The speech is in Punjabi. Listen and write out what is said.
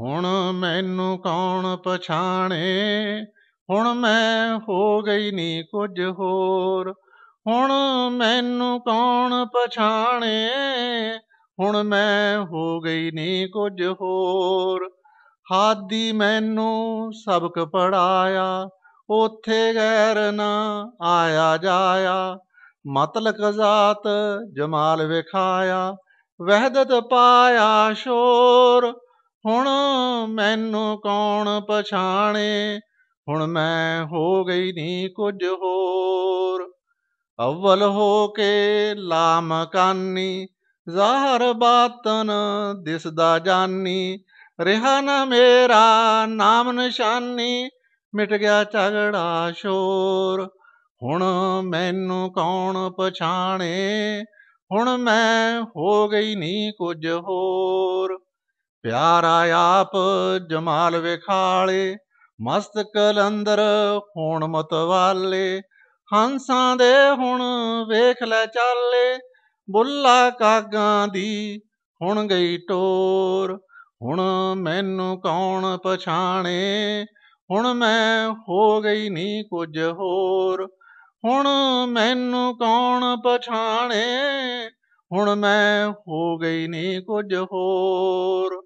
ਹੁਣ ਮੈਨੂੰ ਕੌਣ ਪਛਾਣੇ ਹੁਣ ਮੈਂ ਹੋ ਗਈ ਨੀ ਕੁਝ ਹੋਰ ਹੁਣ ਮੈਨੂੰ ਕੌਣ ਪਛਾਣੇ ਹੁਣ ਮੈਂ ਹੋ ਗਈ ਨੀ ਕੁਝ ਹੋਰ ਹਾਦੀ ਮੈਨੂੰ ਸਬਕ ਪੜਾਇਆ ਉਥੇ ਗੈਰ ਨਾ ਆਇਆ ਜਾਇਆ ਮਤਲਕ ਜ਼ਾਤ ਜਮਾਲ ਵਿਖਾਇਆ ਵਹਿਦਤ ਪਾਇਆ ਸ਼ੋਰ ਹੁਣ ਮੈਨੂੰ ਕੌਣ ਪਛਾਣੇ ਹੁਣ ਮੈਂ ਹੋ ਗਈ ਨਹੀਂ ਕੁਝ ਹੋਰ ਅਵਲ ਹੋ ਕੇ ਲਾਮ ਕਾਨੀ ਜ਼ਾਹਰ ਬਾਤਨ ਦਿਸਦਾ ਜਾਨੀ ਰਿਹਾ ਨਾ ਮੇਰਾ ਨਾਮ ਨਿਸ਼ਾਨੀ ਮਿਟ ਗਿਆ ਝਗੜਾ ਸ਼ੋਰ ਹੁਣ ਮੈਨੂੰ ਕੌਣ ਪਛਾਣੇ ਹੁਣ ਮੈਂ ਹੋ ਗਈ ਨਹੀਂ ਕੁਝ ਹੋਰ ਪਿਆਰਾ ਆਪ ਜਮਾਲ ਵਿਖਾਲੇ ਮਸਤ ਕਲੰਦਰ ਹੋਣ ਮਤਵਾਲੇ ਹੰਸਾਂ ਦੇ ਹੁਣ ਵੇਖ ਲੈ ਚਾਲੇ ਬੁੱਲਾ ਕਾਗਾਂ ਦੀ ਹੁਣ ਗਈ ਟੋਰ ਹੁਣ ਮੈਨੂੰ ਕੌਣ ਪਛਾਣੇ ਹੁਣ ਮੈਂ ਹੋ ਗਈ ਨਹੀਂ ਕੁਝ ਹੋਰ ਹੁਣ ਮੈਨੂੰ ਕੌਣ ਪਛਾਣੇ ਹੁਣ ਮੈਂ ਹੋ ਗਈ ਨਹੀਂ ਕੁਝ ਹੋਰ